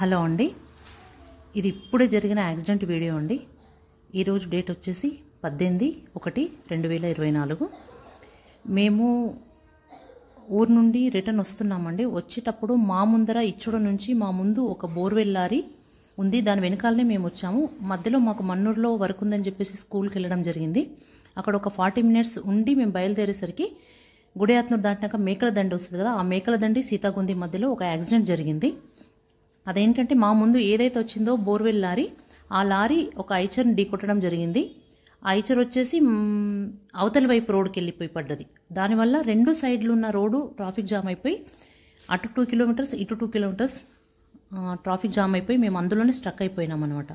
hello అండి ఇది ఇప్పుడే జరిగిన యాక్సిడెంట్ వీడియో అండి ఈరోజు డేట్ వచ్చేసి పద్దెనిమిది ఒకటి రెండు వేల ఇరవై నాలుగు మేము ఊరు నుండి రిటర్న్ వస్తున్నామండి వచ్చేటప్పుడు మా ముందర ఇచ్చుడ నుంచి మా ముందు ఒక బోర్వెల్ లారీ ఉంది దాని వెనకాలనే మేము వచ్చాము మధ్యలో మాకు మన్నూరులో వర్క్ ఉందని చెప్పేసి స్కూల్కి వెళ్ళడం జరిగింది అక్కడ ఒక ఫార్టీ మినిట్స్ ఉండి మేము బయలుదేరేసరికి గుడియాత్నూరు దాటినాక మేకల దండి వస్తుంది కదా ఆ మేకల దండి సీతాగుంది మధ్యలో ఒక యాక్సిడెంట్ జరిగింది అదేంటంటే మా ముందు ఏదైతే వచ్చిందో బోర్వెల్ లారీ ఆ లారీ ఒక ఐచర్ని ఢీకొట్టడం జరిగింది ఐచర్ వచ్చేసి అవతలి వైపు రోడ్కి వెళ్ళిపోయి పడ్డది దానివల్ల రెండు సైడ్లు ఉన్న రోడ్డు ట్రాఫిక్ జామ్ అయిపోయి అటు టూ కిలోమీటర్స్ ఇటు టూ కిలోమీటర్స్ ట్రాఫిక్ జామ్ అయిపోయి మేము అందులోనే స్ట్రక్ అయిపోయినాం అనమాట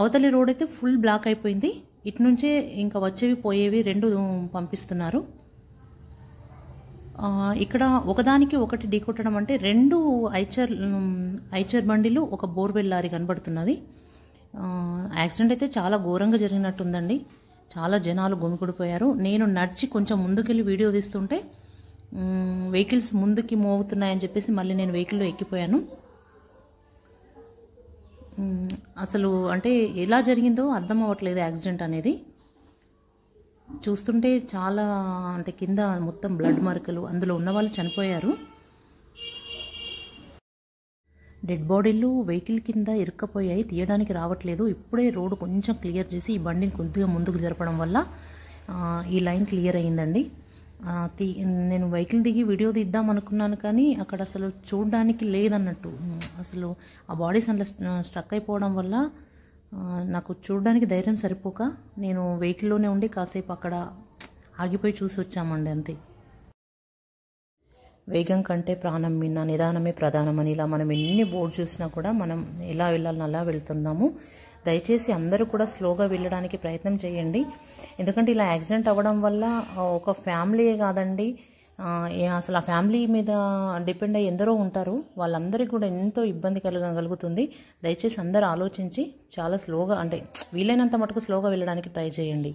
అవతలి రోడ్ అయితే ఫుల్ బ్లాక్ అయిపోయింది ఇటు నుంచే ఇంకా వచ్చేవి పోయేవి రెండు పంపిస్తున్నారు ఇక్కడ ఒకదానికి ఒకటి ఢీకొట్టడం అంటే రెండు ఐచర్ ఐచర్ బండిలు ఒక బోర్వెల్ లారీ కనబడుతున్నది యాక్సిడెంట్ అయితే చాలా ఘోరంగా జరిగినట్టుందండి చాలా జనాలు గుమికూడిపోయారు నేను నడిచి కొంచెం ముందుకెళ్ళి వీడియో తీస్తుంటే వెహికల్స్ ముందుకి మూవ్ అవుతున్నాయని చెప్పేసి మళ్ళీ నేను వెహికల్లో ఎక్కిపోయాను అసలు అంటే ఎలా జరిగిందో అర్థం అవ్వట్లేదు యాక్సిడెంట్ అనేది చూస్తుంటే చాలా అంటే కింద మొత్తం బ్లడ్ మార్కులు అందులో ఉన్న వాళ్ళు చనిపోయారు డెడ్ బాడీలు వెహికల్ కింద ఇరుక్కపోయాయి తీయడానికి రావట్లేదు ఇప్పుడే రోడ్డు కొంచెం క్లియర్ చేసి ఈ బండిని కొద్దిగా ముందుకు జరపడం వల్ల ఈ లైన్ క్లియర్ అయ్యిందండి నేను వెహికల్ దిగి వీడియో తీద్దాం అనుకున్నాను కానీ అక్కడ అసలు చూడడానికి లేదన్నట్టు అసలు ఆ బాడీస్ అందులో స్ట్రక్ అయిపోవడం వల్ల నాకు చూడడానికి ధైర్యం సరిపోక నేను వెహికల్లోనే ఉండి కాసేపు అక్కడ ఆగిపోయి చూసి వచ్చామండి అంతే వేగం కంటే ప్రాణం మిన్న నిదానమే ప్రధానమని ఇలా మనం ఎన్ని బోర్డు చూసినా కూడా మనం ఎలా వెళ్ళాలని అలా వెళ్తున్నాము దయచేసి అందరూ కూడా స్లోగా వెళ్ళడానికి ప్రయత్నం చేయండి ఎందుకంటే ఇలా యాక్సిడెంట్ అవ్వడం వల్ల ఒక ఫ్యామిలీయే కాదండి అసలు ఆ ఫ్యామిలీ మీద డిపెండ్ అయ్యి ఎందరో ఉంటారు వాళ్ళందరికీ కూడా ఎంతో ఇబ్బంది కలుగుతుంది దయచేసి అందరూ ఆలోచించి చాలా స్లోగా అంటే వీలైనంత మటుకు స్లోగా వెళ్ళడానికి ట్రై చేయండి